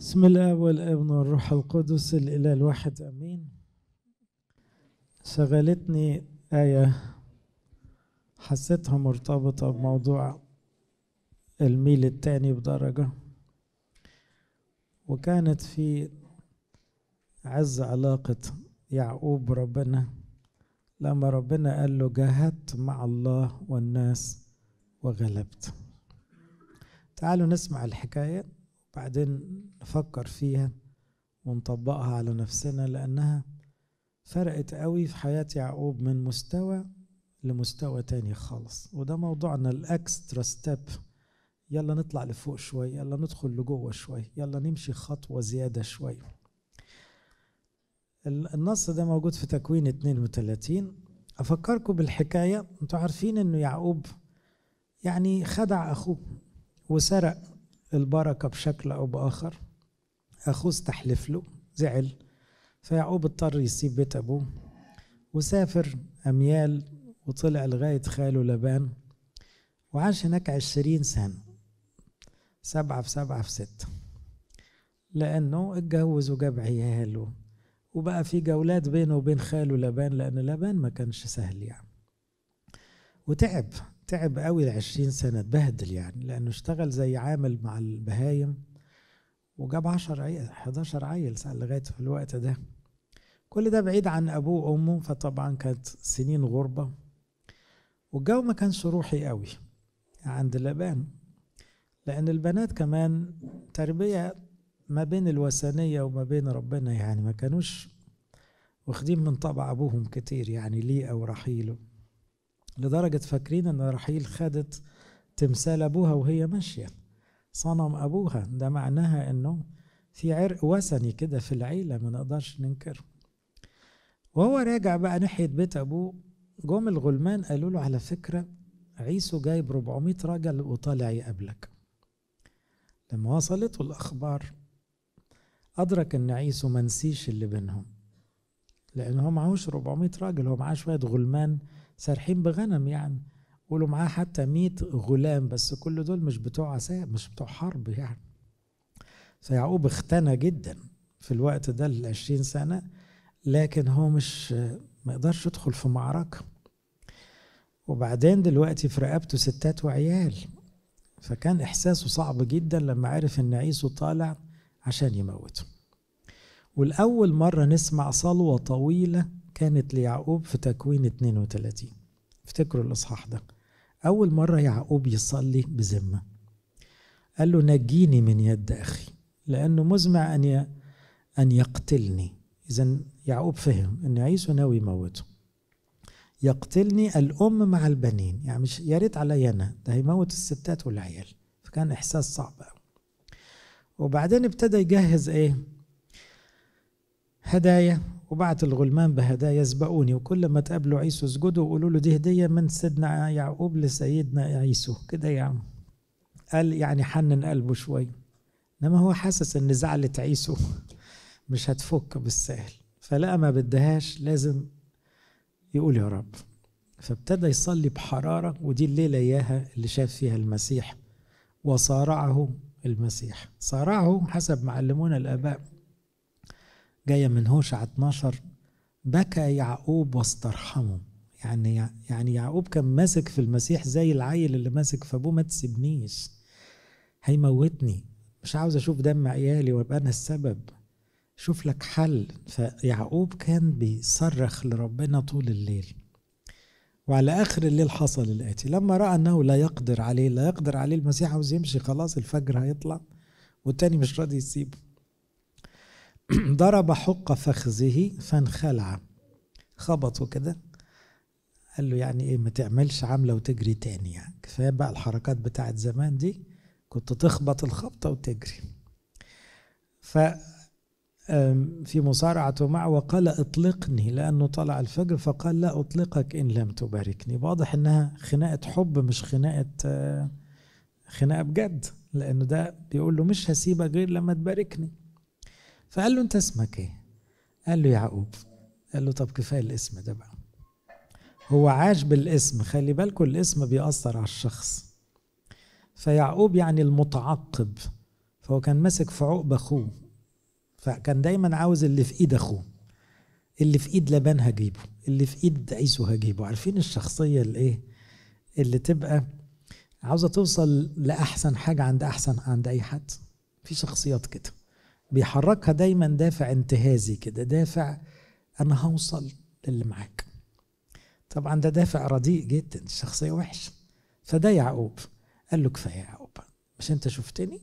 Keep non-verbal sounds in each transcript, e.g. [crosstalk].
بسم الله والابن والروح القدس الاله الواحد امين شغلتني ايه حسيتها مرتبطه بموضوع الميل التاني بدرجه وكانت في عز علاقه يعقوب ربنا لما ربنا قال له جاهدت مع الله والناس وغلبت تعالوا نسمع الحكايه بعدين نفكر فيها ونطبقها على نفسنا لأنها فرقت قوي في حياة يعقوب من مستوى لمستوى تاني خالص وده موضوعنا الأكسترا ستيب يلا نطلع لفوق شوية يلا ندخل لجوه شوية يلا نمشي خطوة زيادة شوية النص ده موجود في تكوين 32 أفكركم بالحكاية انتوا عارفين انه يعقوب يعني خدع أخوه وسرق البركة بشكل أو بآخر أخوه استحلف له زعل فيعقوب اضطر يسيب بيت أبوه وسافر أميال وطلع لغاية خاله لبان وعاش هناك عشرين سنة سبعة في سبعة في ستة لأنه اتجوز وجاب عياله وبقى في جولات بينه وبين خاله لبان لأن لبان ما كانش سهل يعني وتعب تعب قوي لعشرين سنه اتبهدل يعني لانه اشتغل زي عامل مع البهايم وجاب عشر عيل حداشر عيل لغايه في الوقت ده كل ده بعيد عن ابوه وامه فطبعا كانت سنين غربه والجو ما كانش روحي قوي عند لبان لان البنات كمان تربيه ما بين الوثنيه وما بين ربنا يعني ما كانوش واخدين من طبع ابوهم كتير يعني ليه او رحيله لدرجة فاكرين أن رحيل خدت تمثال أبوها وهي ماشية صنم أبوها ده معناها أنه في عرق وثني كده في العيلة ما نقدرش ننكره وهو راجع بقى ناحية بيت أبوه جم الغلمان قالوا له على فكرة عيسو جايب 400 راجل وطالع يقابلك لما وصلته الأخبار أدرك إن عيسو منسيش اللي بينهم لأن هو معهوش 400 راجل هو معاه شوية غلمان سارحين بغنم يعني ولو معاه حتى 100 غلام بس كل دول مش بتوع عساء مش بتوع حرب يعني فيعقوب اختنى جدا في الوقت ده ال 20 سنه لكن هو مش ما يقدرش يدخل في معركه وبعدين دلوقتي في رقبته ستات وعيال فكان احساسه صعب جدا لما عرف ان عيسو طالع عشان يموته والاول مره نسمع صلوه طويله كانت ليعقوب في تكوين 32 افتكروا الإصحاح ده أول مرة يعقوب يصلي بذمة قال له نجيني من يد أخي لأنه مزمع أن أن يقتلني إذا يعقوب فهم أن عيسو ناوي يموته يقتلني الأم مع البنين يعني مش يا ريت عليا أنا ده هيموت الستات والعيال فكان إحساس صعب وبعدين ابتدى يجهز إيه هدايا وبعت الغلمان بهدايا يسبقوني وكل ما تقابلوا عيسو اسجدوا وقولوا له دي هديه من سيدنا يعقوب لسيدنا عيسو كده يعني قال يعني حنن قلبه شويه انما هو حاسس ان زعلة عيسو مش هتفك بالسهل فلقى ما بدهاش لازم يقول يا رب فابتدى يصلي بحرارة ودي الليلة إياها اللي شاف فيها المسيح وصارعه المسيح صارعه حسب ما علمونا الآباء جاية من هوشع 12 بكى يعقوب واسترحمه يعني يعني يعقوب كان ماسك في المسيح زي العيل اللي ماسك في ابوه ما تسيبنيش هيموتني مش عاوز اشوف دم عيالي وابقى انا السبب شوف لك حل فيعقوب كان بيصرخ لربنا طول الليل وعلى اخر الليل حصل الاتي لما راى انه لا يقدر عليه لا يقدر عليه المسيح عاوز يمشي خلاص الفجر هيطلع والتاني مش راضي يسيبه [clears throat] ضرب حق فخذه فانخلع خبطه كده قال له يعني ايه ما تعملش عامله وتجري تاني يعني كفايه بقى الحركات بتاعت زمان دي كنت تخبط الخبطه وتجري ف في مصارعته معه وقال اطلقني لانه طلع الفجر فقال لا اطلقك ان لم تباركني واضح انها خناقه حب مش خناقه آه، خناقه بجد لانه ده بيقول له مش هسيبك غير لما تباركني فقال له انت اسمك ايه قال له يعقوب قال له طب كفايه الاسم ده بقى هو عاش بالاسم خلي بالكم الاسم بيأثر على الشخص فيعقوب يعني المتعقب فهو كان ماسك في عقب اخوه فكان دايما عاوز اللي في ايد اخوه اللي في ايد لبان هجيبه اللي في ايد عيسو هجيبه عارفين الشخصيه الايه اللي تبقى عاوزه توصل لاحسن حاجه عند احسن عند اي حد في شخصيات كده بيحركها دايما دافع انتهازي كده دافع انا هوصل للي معاك طبعا ده دافع رديء جدا الشخصيه وحشه فده يعقوب قال له كفايه يا يعقوب مش انت شفتني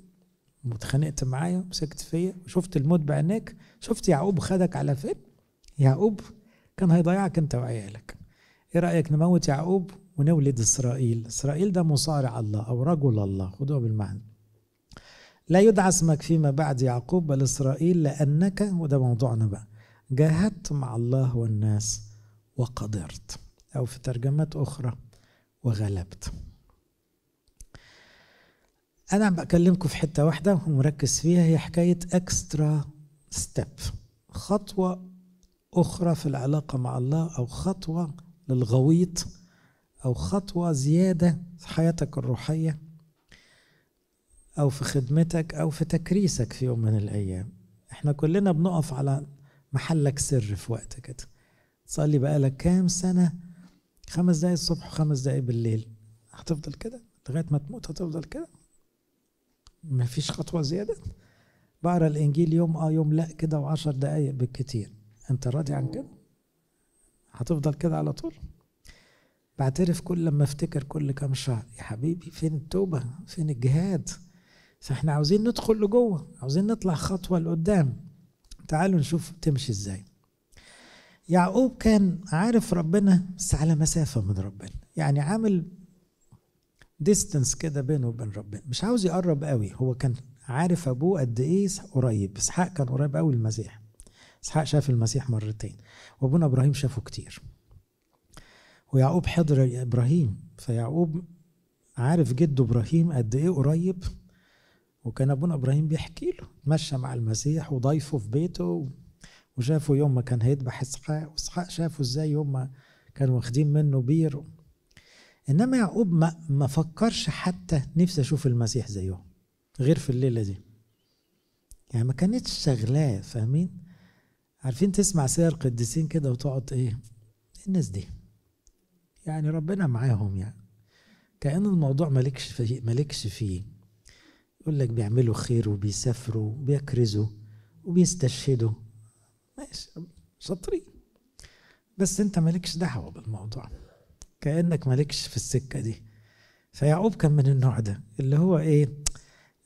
واتخانقت معايا ومسكت فيا وشفت الموت بعينيك شفت يعقوب خدك على فين يعقوب كان هيضيعك انت وعيالك ايه رايك نموت يعقوب ونولد اسرائيل اسرائيل ده مصارع الله او رجل الله خدوها بالمعنى لا يدعى اسمك فيما بعد يعقوب بل إسرائيل لأنك وده موضوعنا بقى جاهدت مع الله والناس وقدرت أو في ترجمات أخرى وغلبت أنا بكلمكم في حتة واحدة ومركز فيها هي حكاية أكسترا ستيب خطوة أخرى في العلاقة مع الله أو خطوة للغويط أو خطوة زيادة في حياتك الروحية أو في خدمتك أو في تكريسك في يوم من الأيام احنا كلنا بنقف على محلك سر في وقت كده تصلي بقالك كام سنة خمس دقايق الصبح وخمس دقايق بالليل هتفضل كده لغاية ما تموت هتفضل كده مفيش خطوة زيادة بقرا الإنجيل يوم آه يوم لأ كده وعشر دقايق بالكتير أنت راضي عن كده؟ هتفضل كده على طول بعترف كل لما افتكر كل كام شهر يا حبيبي فين التوبة؟ فين الجهاد؟ فاحنا عاوزين ندخل لجوه عاوزين نطلع خطوة لقدام تعالوا نشوف تمشي ازاي يعقوب كان عارف ربنا بس على مسافة من ربنا يعني عامل ديستنس كده بينه وبين ربنا مش عاوز يقرب قوي هو كان عارف ابوه قد ايه قريب اسحاق كان قريب قوي المسيح اسحاق شاف المسيح مرتين وابونا ابراهيم شافه كتير ويعقوب حضر ابراهيم فيعقوب عارف جده ابراهيم قد ايه قريب وكان ابونا ابراهيم بيحكي له مشى مع المسيح وضيفه في بيته وشافه يوم ما كان هيذبح اسحاق واسحاق شافه ازاي يوم ما كانوا واخدين منه بير انما يعقوب ما, ما فكرش حتى نفسي اشوف المسيح زيهم غير في الليله دي يعني ما كانتش شغلاه فاهمين عارفين تسمع سير قديسين كده وتقعد ايه الناس دي يعني ربنا معاهم يعني كأن الموضوع مالكش فيه مالكش فيه يقول لك بيعملوا خير وبيسافروا وبيكرزوا وبيستشهدوا ماشي شاطرين بس انت مالكش دعوه بالموضوع كانك مالكش في السكه دي فيعقوب كان من النوع ده اللي هو ايه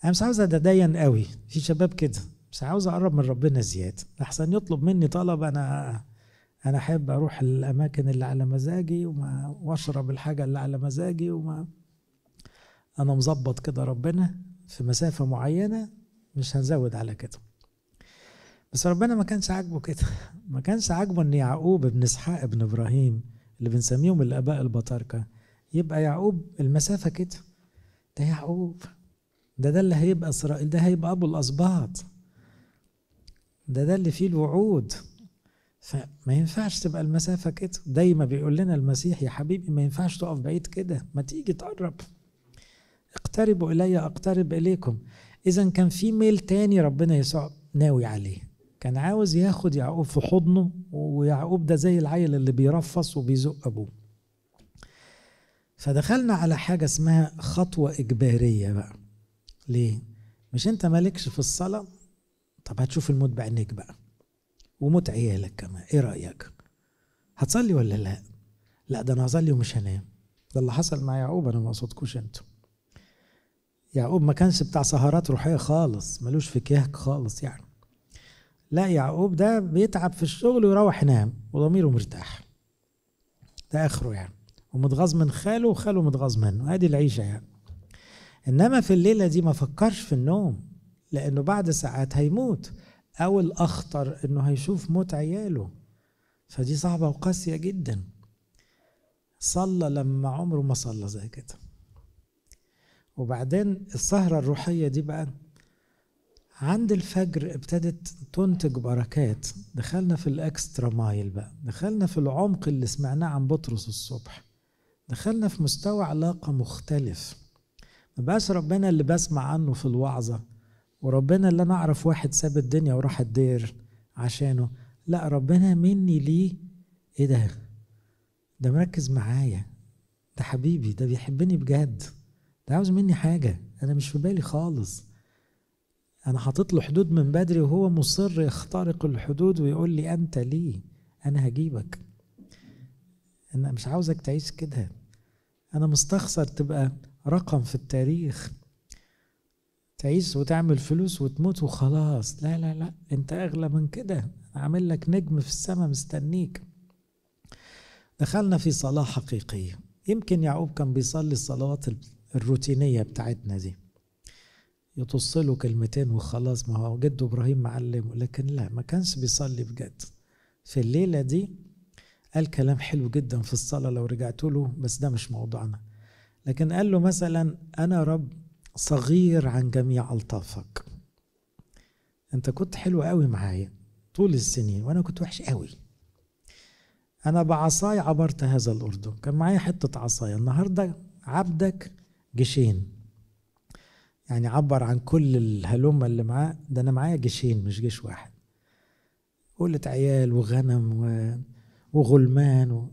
انا مش عاوز اتدين قوي في شباب كده مش عاوز اقرب من ربنا زياد احسن يطلب مني طلب انا انا احب اروح الاماكن اللي على مزاجي وما واشرب الحاجه اللي على مزاجي وما انا مظبط كده ربنا في مسافة معينة مش هنزود على كده بس ربنا ما كانش عاجبه كده ما كانش عاجبه ان يعقوب ابن اسحاق ابن ابراهيم اللي بنسميهم الاباء البطاركه يبقى يعقوب المسافه كده ده يعقوب ده ده اللي هيبقى اسرائيل ده هيبقى ابو الاسباط ده ده اللي فيه الوعود فما ينفعش تبقى المسافه كده دايما بيقول لنا المسيح يا حبيبي ما ينفعش تقف بعيد كده ما تيجي تقرب اقتربوا إلي أقترب إليكم إذا كان في ميل تاني ربنا يسوع ناوي عليه كان عاوز ياخد يعقوب في حضنه ويعقوب ده زي العيل اللي بيرفص وبيزق أبوه فدخلنا على حاجة اسمها خطوة إجبارية بقى ليه؟ مش أنت مالكش في الصلاة طب هتشوف الموت بعينيك بقى وموت عيالك كمان إيه رأيك؟ هتصلي ولا لا؟ لا ده أنا هصلي ومش هنام ده اللي حصل مع يعقوب أنا ما قصدكوش أنتم يعقوب ما كانش بتاع سهرات روحيه خالص ملوش في كيهك خالص يعني لا يعقوب ده بيتعب في الشغل ويروح ينام وضميره مرتاح ده اخره يعني ومتغاظ من خاله وخاله متغاظ منه ادي العيشه يعني انما في الليله دي ما فكرش في النوم لانه بعد ساعات هيموت او الاخطر انه هيشوف موت عياله فدي صعبه وقاسيه جدا صلى لما عمره ما صلى زي كده وبعدين السهرة الروحية دي بقى عند الفجر ابتدت تنتج بركات دخلنا في الاكسترا مايل بقى دخلنا في العمق اللي سمعناه عن بطرس الصبح دخلنا في مستوى علاقة مختلف ما بقاش ربنا اللي بسمع عنه في الوعظة وربنا اللي أنا أعرف واحد ساب الدنيا وراح الدير عشانه لا ربنا مني ليه إيه ده ده مركز معايا ده حبيبي ده بيحبني بجد ده عاوز مني حاجه انا مش في بالي خالص انا حاطط له حدود من بدري وهو مصر يخترق الحدود ويقول لي انت ليه انا هجيبك انا مش عاوزك تعيش كده انا مستخسر تبقى رقم في التاريخ تعيش وتعمل فلوس وتموت وخلاص لا لا لا انت اغلى من كده عامل لك نجم في السماء مستنيك دخلنا في صلاة حقيقية يمكن يعقوب كان بيصلي الصلوات الروتينية بتاعتنا دي يطص له كلمتين وخلاص ما هو جده إبراهيم معلمه لكن لا ما كانش بيصلي بجد في الليلة دي قال كلام حلو جدا في الصلاة لو رجعت له بس ده مش موضوعنا لكن قال له مثلا أنا رب صغير عن جميع ألطافك أنت كنت حلو قوي معايا طول السنين وأنا كنت وحش قوي أنا بعصاي عبرت هذا الأردن كان معايا حتة عصاية النهاردة عبدك جيشين يعني عبر عن كل الهلومة اللي معاه ده أنا معايا جيشين مش جيش واحد قلة عيال وغنم و... وغلمان و...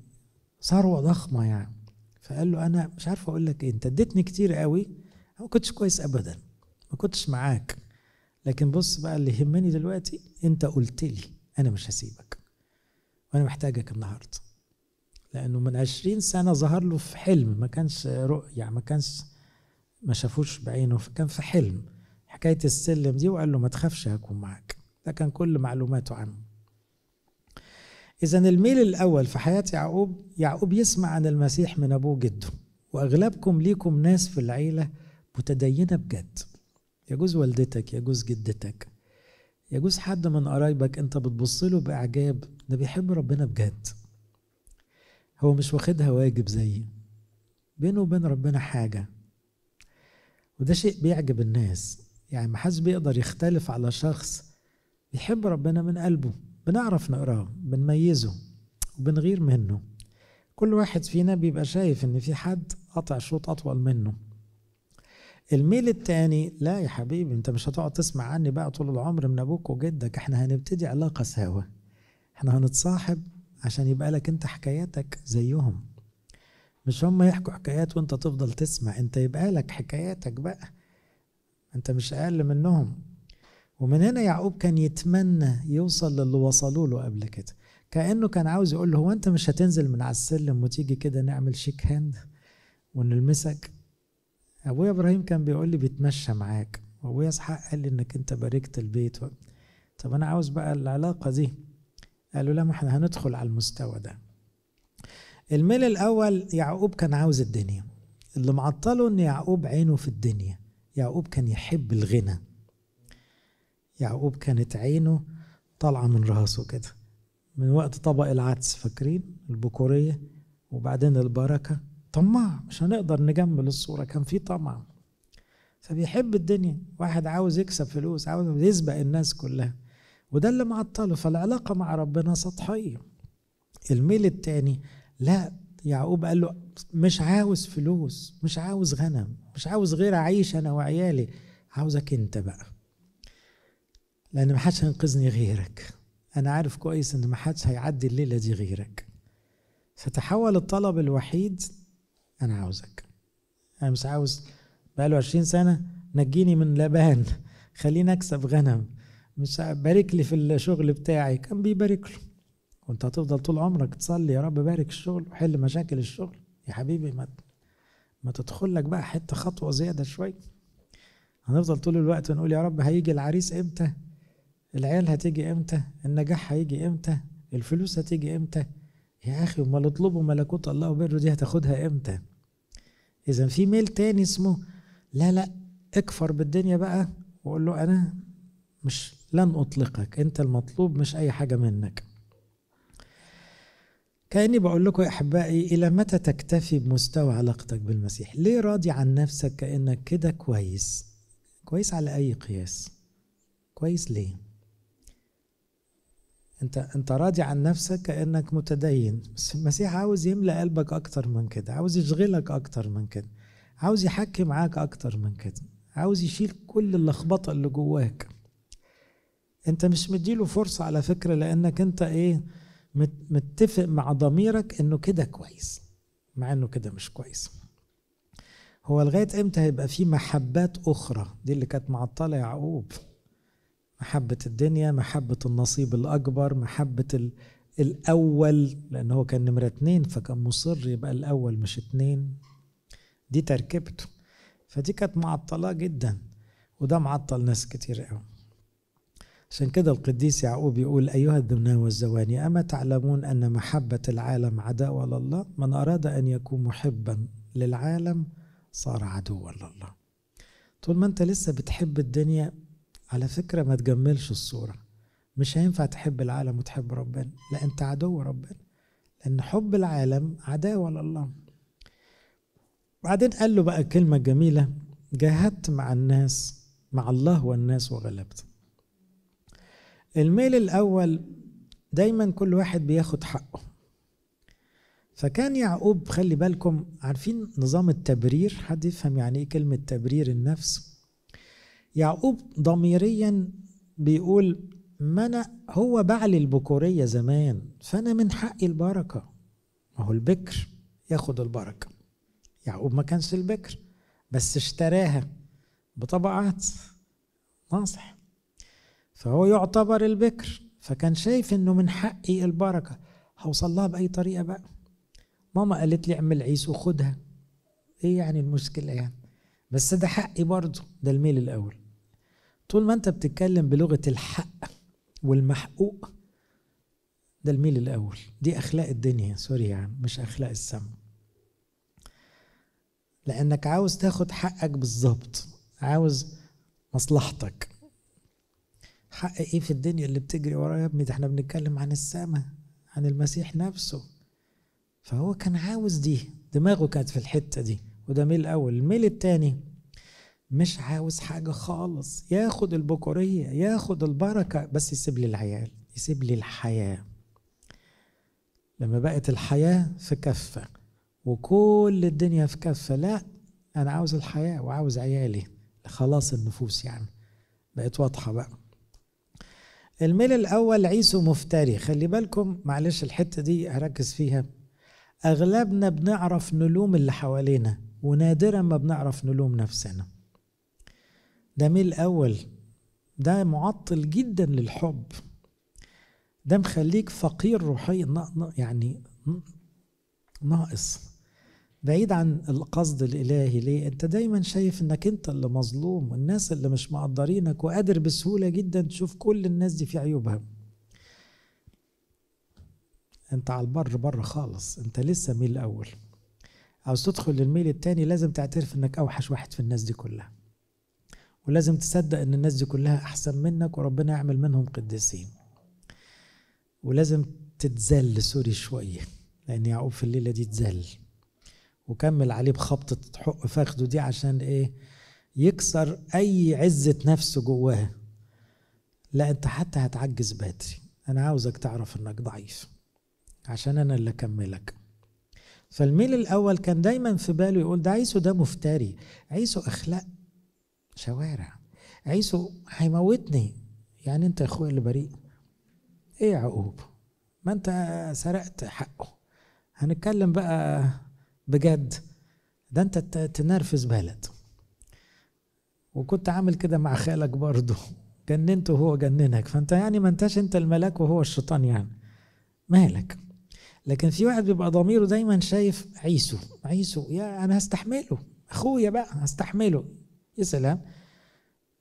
ثروة ضخمة يعني فقال له أنا مش عارف أقول لك إيه أنت اديتني كتير قوي أنا ما كنتش كويس أبدا ما كنتش معاك لكن بص بقى اللي يهمني دلوقتي أنت قلت لي أنا مش هسيبك وأنا محتاجك النهارده لانه من 20 سنه ظهر له في حلم ما كانش رؤيه يعني ما كانش ما شافوش بعينه كان في حلم حكايه السلم دي وقال له ما تخافش هكون معاك ده كان كل معلوماته عنه إذا الميل الأول في حياة يعقوب يعقوب يسمع عن المسيح من أبوه جده وأغلبكم ليكم ناس في العيلة متدينة بجد يجوز والدتك يجوز جدتك يجوز حد من قرايبك أنت بتبص له بإعجاب ده بيحب ربنا بجد هو مش واخدها واجب زيي بينه وبين ربنا حاجة وده شيء بيعجب الناس يعني محدش بيقدر يختلف على شخص بيحب ربنا من قلبه بنعرف نقراه بنميزه وبنغير منه كل واحد فينا بيبقى شايف ان في حد قطع شوط اطول منه الميل التاني لا يا حبيبي انت مش هتقعد تسمع عني بقى طول العمر من ابوك وجدك احنا هنبتدي علاقه سوا احنا هنتصاحب عشان يبقى لك انت حكاياتك زيهم مش هم يحكوا حكايات وانت تفضل تسمع انت يبقى لك حكاياتك بقى انت مش اقل منهم ومن هنا يعقوب كان يتمنى يوصل للي وصلوا له قبل كده كانه كان عاوز يقول له هو انت مش هتنزل من على السلم وتيجي كده نعمل شيك هاند ونلمسك ابويا ابراهيم كان بيقول لي بيتمشى معاك وابويا اسحاق قال لي انك انت باركت البيت طب انا عاوز بقى العلاقه دي قالوا لا ما احنا هندخل على المستوى ده الميل الاول يعقوب كان عاوز الدنيا اللي معطله ان يعقوب عينه في الدنيا يعقوب كان يحب الغنى يعقوب كانت عينه طالعه من راسه كده من وقت طبق العدس فاكرين البكوريه وبعدين البركه طماع مش هنقدر نجمل الصوره كان في طمع فبيحب الدنيا واحد عاوز يكسب فلوس عاوز يسبق الناس كلها وده اللي معطله فالعلاقه مع ربنا سطحيه الميل الثاني لا يعقوب قال له مش عاوز فلوس مش عاوز غنم مش عاوز غير اعيش انا وعيالي عاوزك انت بقى لان محدش هينقذني غيرك انا عارف كويس ان محدش هيعدي الليله دي غيرك فتحول الطلب الوحيد انا عاوزك انا مش عاوز بقاله 20 سنه نجيني من لبان خليني اكسب غنم مش بارك لي في الشغل بتاعي كان بيبارك له وانت هتفضل طول عمرك تصلي يا رب بارك الشغل وحل مشاكل الشغل يا حبيبي ما ما تدخل لك بقى حته خطوه زياده شويه هنفضل طول الوقت نقول يا رب هيجي العريس امتى العيال هتيجي امتى النجاح هيجي امتى الفلوس هتيجي امتى يا اخي امال اطلبوا ملكوت الله وبره دي هتاخدها امتى اذا في ميل تاني اسمه لا لا اكفر بالدنيا بقى وقول له انا مش لن أطلقك أنت المطلوب مش أي حاجة منك كأني بقول لكم يا أحبائي إلى متى تكتفي بمستوى علاقتك بالمسيح ليه راضي عن نفسك كأنك كده كويس كويس على أي قياس كويس ليه انت انت راضي عن نفسك كانك متدين بس المسيح عاوز يملأ قلبك اكتر من كده عاوز يشغلك اكتر من كده عاوز يحكي معاك اكتر من كده عاوز يشيل كل اللخبطه اللي جواك انت مش مديله فرصه على فكره لانك انت ايه متفق مع ضميرك انه كده كويس مع انه كده مش كويس هو لغايه امتى هيبقى في محبات اخرى دي اللي كانت معطله يعقوب محبه الدنيا محبه النصيب الاكبر محبه الاول لان هو كان نمره اتنين فكان مصر يبقى الاول مش اتنين دي تركيبته فدي كانت معطلاه جدا وده معطل ناس كتير قوي عشان كده القديس يعقوب يقول أيها الذناة والزواني أما تعلمون أن محبة العالم عداوة لله من أراد أن يكون محبا للعالم صار عدوا لله طول ما أنت لسه بتحب الدنيا على فكرة ما تجملش الصورة مش هينفع تحب العالم وتحب ربنا لا أنت عدو ربنا لأن حب العالم عداوة لله بعدين قال له بقى كلمة جميلة جاهدت مع الناس مع الله والناس وغلبت الميل الأول دايما كل واحد بياخد حقه فكان يعقوب خلي بالكم عارفين نظام التبرير حد يفهم يعني ايه كلمة تبرير النفس يعقوب ضميريا بيقول ما انا هو بعل البكورية زمان فانا من حقي البركة ما هو البكر ياخد البركة يعقوب ما كانش البكر بس اشتراها بطبعات ناصح فهو يعتبر البكر فكان شايف انه من حقي البركه هوصل لها باي طريقه بقى ماما قالت لي اعمل عيش وخدها ايه يعني المشكله يعني بس ده حقي برضه ده الميل الاول طول ما انت بتتكلم بلغه الحق والمحقوق ده الميل الاول دي اخلاق الدنيا سوري يعني مش اخلاق السماء لانك عاوز تاخد حقك بالظبط عاوز مصلحتك حق ايه في الدنيا اللي بتجري ورايا يا ابني ده احنا بنتكلم عن السماء عن المسيح نفسه فهو كان عاوز دي دماغه كانت في الحتة دي وده ميل الأول الميل التاني مش عاوز حاجة خالص ياخد البكورية ياخد البركة بس يسيب لي العيال يسيب لي الحياة لما بقت الحياة في كفة وكل الدنيا في كفة لا أنا عاوز الحياة وعاوز عيالي خلاص النفوس يعني بقت واضحة بقى الميل الأول عيسو مفتري خلي بالكم معلش الحتة دي هركز فيها أغلبنا بنعرف نلوم اللي حوالينا ونادرا ما بنعرف نلوم نفسنا ده ميل أول ده معطل جدا للحب ده مخليك فقير روحيا يعني ناقص بعيد عن القصد الالهي ليه انت دايما شايف انك انت اللي مظلوم والناس اللي مش مقدرينك وقادر بسهوله جدا تشوف كل الناس دي في عيوبها انت على البر بره خالص انت لسه ميل الاول عاوز تدخل للميل التاني لازم تعترف انك اوحش واحد في الناس دي كلها ولازم تصدق ان الناس دي كلها احسن منك وربنا يعمل منهم قديسين ولازم تتذل سوري شويه لان يعقوب في الليله دي اتذل وكمل عليه بخبطة حق فخده دي عشان ايه يكسر اي عزة نفسه جواها لا انت حتى هتعجز بدري انا عاوزك تعرف انك ضعيف عشان انا اللي اكملك فالميل الاول كان دايما في باله يقول ده عيسو ده مفتري عيسو اخلاق شوارع عيسو هيموتني يعني انت يا اخويا اللي بريء ايه يا عقوب ما انت سرقت حقه هنتكلم بقى بجد ده انت تنرفز بلد وكنت عامل كده مع خالك برضه جننته وهو جننك فانت يعني ما انتش انت الملاك وهو الشيطان يعني مالك لكن في واحد بيبقى ضميره دايما شايف عيسو عيسو يا انا هستحمله اخويا بقى هستحمله يا سلام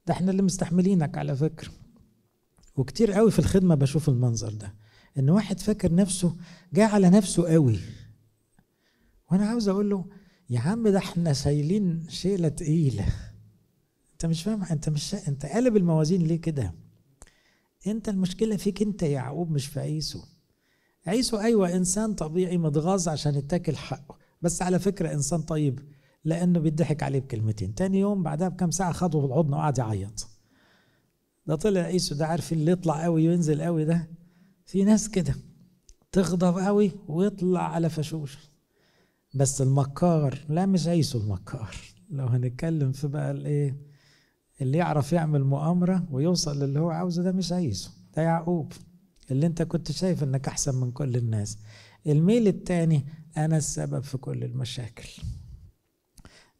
ده احنا اللي مستحملينك على فكره وكتير قوي في الخدمه بشوف المنظر ده ان واحد فاكر نفسه جه على نفسه قوي وانا عاوز اقول له يا عم ده احنا شايلين شيله تقيله انت مش فاهم انت مش انت قالب الموازين ليه كده انت المشكله فيك انت يا يعقوب مش في عيسو عيسو ايوه انسان طبيعي متغاظ عشان يتاكل حقه بس على فكره انسان طيب لانه بيضحك عليه بكلمتين تاني يوم بعدها بكام ساعه خده بالحضن وقعد يعيط ده طلع عيسو ده عارف اللي يطلع قوي وينزل قوي ده في ناس كده تغضب قوي ويطلع على فشوشه بس المكار لا مش عيسو المكار لو هنتكلم في بقى الايه اللي يعرف يعمل مؤامره ويوصل للي هو عاوزه ده مش عيسو ده يعقوب اللي انت كنت شايف انك احسن من كل الناس الميل التاني انا السبب في كل المشاكل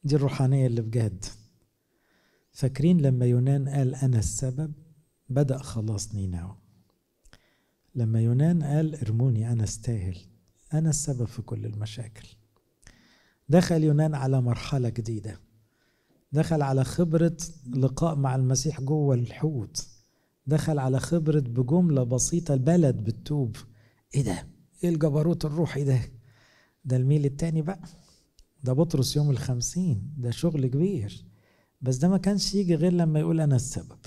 دي الروحانيه اللي بجد فاكرين لما يونان قال انا السبب بدا خلاص نيناو لما يونان قال ارموني انا استاهل انا السبب في كل المشاكل دخل يونان على مرحلة جديدة دخل على خبرة لقاء مع المسيح جوه الحوت دخل على خبرة بجملة بسيطة البلد بالتوب ايه ده ايه الجبروت الروحي ده ده الميل التاني بقى ده بطرس يوم الخمسين ده شغل كبير بس ده ما كانش يجي غير لما يقول انا السبب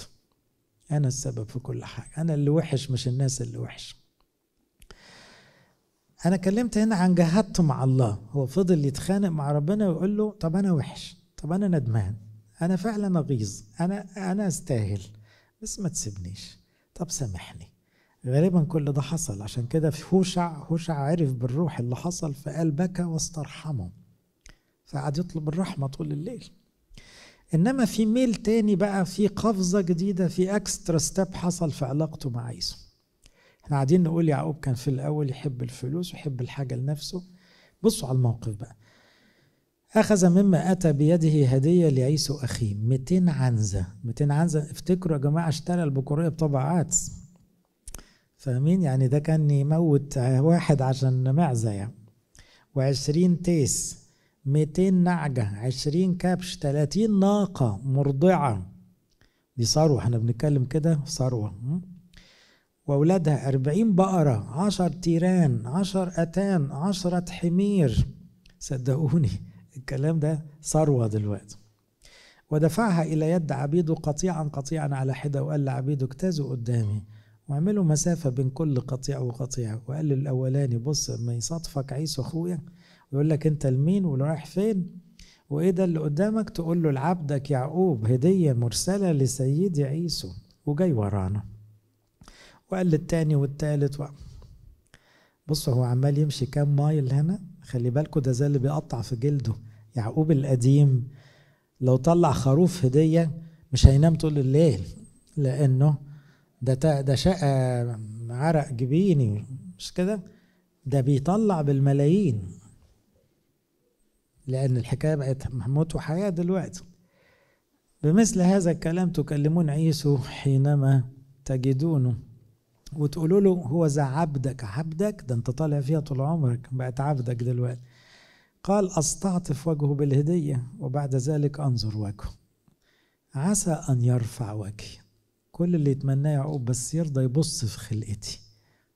انا السبب في كل حاجة انا اللي وحش مش الناس اللي وحش انا كلمت هنا عن جهدته مع الله هو فضل يتخانق مع ربنا ويقول له طب انا وحش طب انا ندمان انا فعلا اغيظ انا انا استاهل بس ما تسيبنيش طب سامحني غالبا كل ده حصل عشان كده في هوشع هوشع عرف بالروح اللي حصل فقال بكى واسترحمه فقعد يطلب الرحمه طول الليل انما في ميل تاني بقى في قفزه جديده في اكسترا ستيب حصل في علاقته مع يسوع احنا قاعدين نقول يعقوب كان في الاول يحب الفلوس ويحب الحاجه لنفسه بصوا على الموقف بقى أخذ مما أتى بيده هدية لعيسو أخيه 200 عنزة 200 عنزة افتكروا يا جماعة اشترى البكورية بطبع عدس فاهمين يعني ده كان يموت واحد عشان معزة يعني و20 تيس 200 نعجة 20 كبش 30 ناقة مرضعة دي ثروة احنا بنتكلم كده ثروة وأولادها أربعين بقرة عشر تيران عشر أتان عشرة حمير صدقوني الكلام ده ثروة دلوقتي ودفعها إلى يد عبيده قطيعا قطيعا على حدة وقال لعبيده اجتازوا قدامي واعملوا مسافة بين كل قطيع وقطيع وقال للأولاني بص ما يصادفك عيسو أخويا ويقول لك أنت لمين ورايح فين وإيه ده اللي قدامك تقول له لعبدك يعقوب هدية مرسلة لسيدي عيسو وجاي ورانا وقال للتاني والتالت و... بص هو عمال يمشي كام مايل هنا خلي بالكوا ده زي اللي بيقطع في جلده يعقوب القديم لو طلع خروف هدية مش هينام طول الليل لأنه ده ده شقى عرق جبيني مش كده ده بيطلع بالملايين لأن الحكاية بقت موت وحياة دلوقتي بمثل هذا الكلام تكلمون عيسو حينما تجدونه وتقولوا له هو ذا عبدك عبدك ده انت طالع فيها طول عمرك بقت عبدك دلوقتي قال استعطف وجهه بالهديه وبعد ذلك انظر وجهه عسى ان يرفع وجهي كل اللي يتمناه يعقوب بس يرضى يبص في خلقتي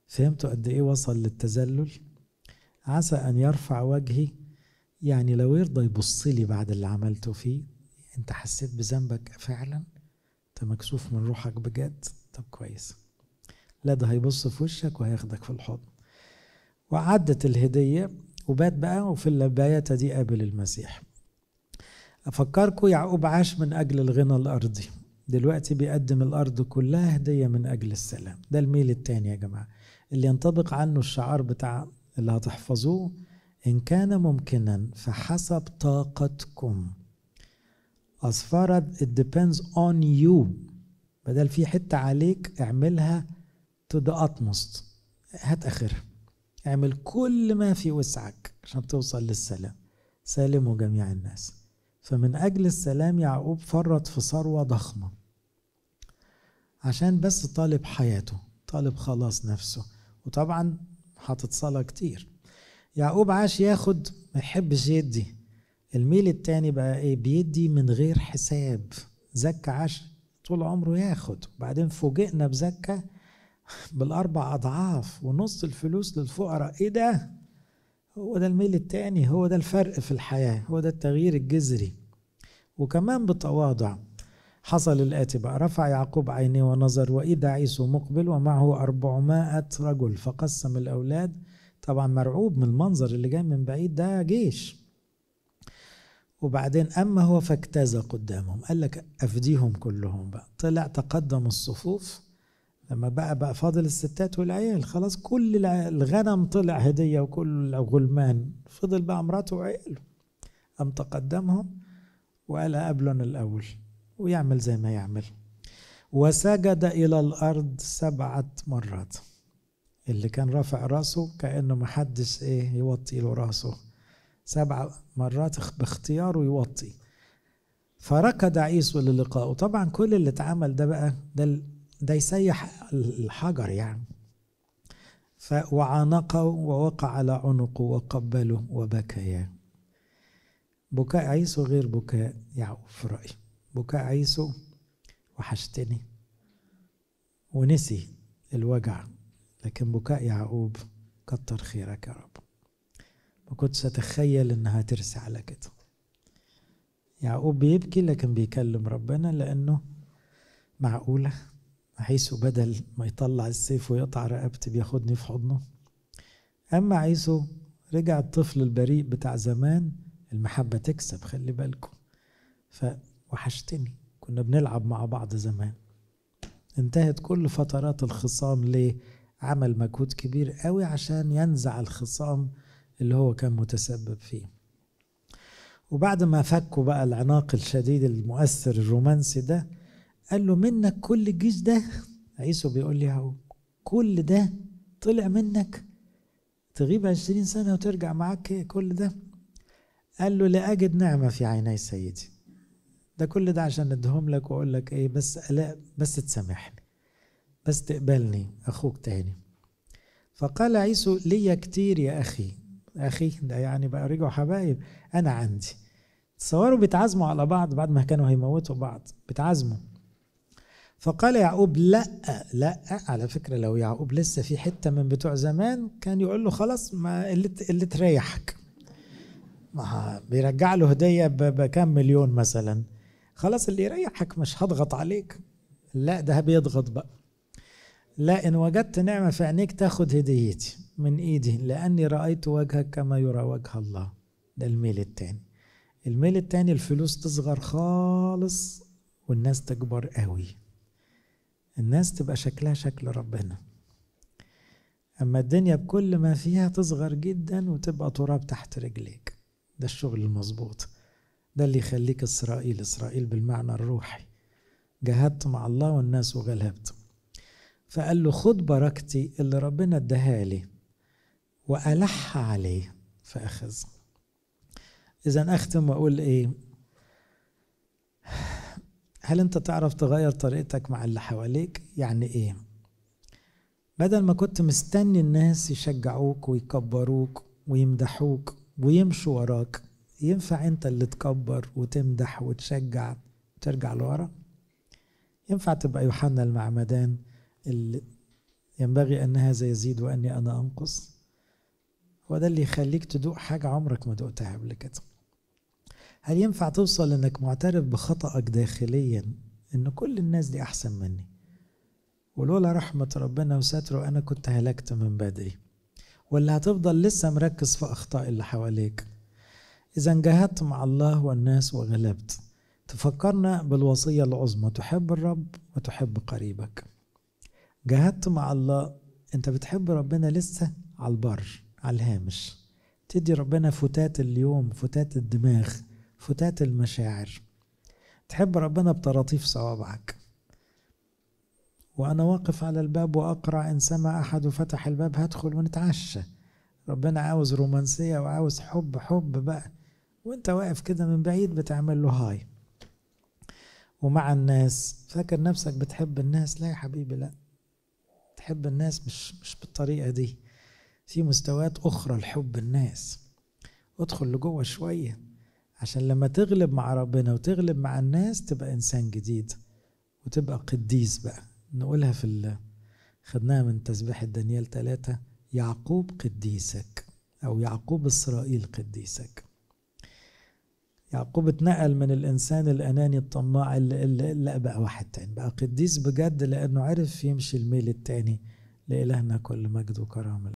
فهمتوا قد ايه وصل للتذلل عسى ان يرفع وجهي يعني لو يرضى يبص لي بعد اللي عملته فيه انت حسيت بذنبك فعلا انت مكسوف من روحك بجد طب كويس لا ده هيبص في وشك وهياخدك في الحضن وعدت الهدية وبات بقى وفي اللباية دي قابل المسيح أفكركم يعقوب عاش من أجل الغنى الأرضي دلوقتي بيقدم الأرض كلها هدية من أجل السلام ده الميل التاني يا جماعة اللي ينطبق عنه الشعار بتاع اللي هتحفظوه إن كان ممكنا فحسب طاقتكم أصفرد it depends on you بدل في حتة عليك اعملها تو ذا اتموست هات اخرها اعمل كل ما في وسعك عشان توصل للسلام سالموا جميع الناس فمن اجل السلام يعقوب فرط في ثروه ضخمه عشان بس طالب حياته طالب خلاص نفسه وطبعا حاطط صلاه كتير يعقوب عاش ياخد ما يحبش يدي الميل التاني بقى ايه بيدي من غير حساب زكى عاش طول عمره ياخد وبعدين فوجئنا بزكى بالاربع اضعاف ونص الفلوس للفقراء ايه ده هو ده الميل التاني هو ده الفرق في الحياه هو ده التغيير الجذري وكمان بتواضع حصل الآتي بقى رفع يعقوب عينيه ونظر وإذا عيسو مقبل ومعه أربعمائة رجل فقسم الأولاد طبعا مرعوب من المنظر اللي جاي من بعيد ده جيش وبعدين أما هو فاجتاز قدامهم قال لك أفديهم كلهم بقى طلع تقدم الصفوف لما بقى بقى فاضل الستات والعيال خلاص كل الغنم طلع هدية وكل الغلمان فضل بقى مراته وعياله قام تقدمهم وقال قبلهم الأول ويعمل زي ما يعمل وسجد إلى الأرض سبعة مرات اللي كان رافع راسه كأنه محدش إيه يوطي له راسه سبع مرات باختياره يوطي فركض عيسو للقائه طبعا كل اللي اتعمل ده بقى ده ده يسيح الحجر يعني وعانقه ووقع على عنقه وقبله وبكيا يعني. بكاء عيسو غير بكاء يعقوب في رأيي بكاء عيسو وحشتني ونسي الوجع لكن بكاء يعقوب كتر خيرك يا رب ما كنتش اتخيل انها ترسي على كده يعقوب بيبكي لكن بيكلم ربنا لانه معقوله عيسو بدل ما يطلع السيف ويقطع رقبتي بياخدني في حضنه أما عيسو رجع الطفل البريء بتاع زمان المحبة تكسب خلي بالكم فوحشتني كنا بنلعب مع بعض زمان انتهت كل فترات الخصام ليه عمل مجهود كبير قوي عشان ينزع الخصام اللي هو كان متسبب فيه وبعد ما فكوا بقى العناق الشديد المؤثر الرومانسي ده قال له منك كل الجيش ده عيسو بيقول لي اهو كل ده طلع منك تغيب عشرين سنة وترجع معاك كل ده قال له لأجد نعمة في عيني سيدي ده كل ده عشان ندهم لك واقول لك ايه بس لا بس تسامحني بس تقبلني اخوك تاني فقال عيسو ليا كتير يا اخي اخي ده يعني بقى رجعوا حبايب انا عندي تصوروا بيتعزموا على بعض بعد ما كانوا هيموتوا بعض بيتعزموا فقال يعقوب لا لا على فكره لو يعقوب لسه في حته من بتوع زمان كان يقول له خلاص ما اللي اللي تريحك ما بيرجع له هديه بكام مليون مثلا خلاص اللي يريحك مش هضغط عليك لا ده بيضغط بقى لا ان وجدت نعمه في عينيك تاخد هديتي من ايدي لاني رايت وجهك كما يرى وجه الله ده الميل التاني الميل التاني الفلوس تصغر خالص والناس تكبر قوي الناس تبقى شكلها شكل ربنا أما الدنيا بكل ما فيها تصغر جدا وتبقى تراب تحت رجليك ده الشغل المظبوط ده اللي يخليك إسرائيل إسرائيل بالمعنى الروحي جهدت مع الله والناس وغلبت فقال له خد بركتي اللي ربنا اداها لي وألح عليه فأخذ إذا أختم وأقول إيه هل انت تعرف تغير طريقتك مع اللي حواليك يعني ايه بدل ما كنت مستني الناس يشجعوك ويكبروك ويمدحوك ويمشوا وراك ينفع انت اللي تكبر وتمدح وتشجع ترجع لورا ينفع تبقى يوحنا المعمدان اللي ينبغي أن هذا يزيد وأني أنا أنقص هو ده اللي يخليك تدوق حاجة عمرك ما دقتها قبل كده هل ينفع توصل انك معترف بخطأك داخليا ان كل الناس دي احسن مني ولولا رحمة ربنا وستره انا كنت هلكت من بدري ولا هتفضل لسه مركز في اخطاء اللي حواليك اذا جاهدت مع الله والناس وغلبت تفكرنا بالوصية العظمى تحب الرب وتحب قريبك جاهدت مع الله انت بتحب ربنا لسه على البر على الهامش تدي ربنا فتات اليوم فتات الدماغ فتات المشاعر تحب ربنا بطراطيف صوابعك وأنا واقف على الباب وأقرأ إن سمع أحد فتح الباب هدخل ونتعشى ربنا عاوز رومانسية وعاوز حب حب بقى وانت واقف كده من بعيد بتعمل له هاي ومع الناس فاكر نفسك بتحب الناس لا يا حبيبي لا تحب الناس مش مش بالطريقة دي في مستويات أخرى لحب الناس ادخل لجوه شوية عشان لما تغلب مع ربنا وتغلب مع الناس تبقى إنسان جديد وتبقى قديس بقى نقولها في ال... خدناها من تسبيحة دانيال ثلاثة يعقوب قديسك أو يعقوب إسرائيل قديسك يعقوب اتنقل من الإنسان الأناني الطماع اللي, اللي بقى واحد تاني بقى قديس بجد لأنه عرف يمشي الميل التاني لإلهنا كل مجد وكرامة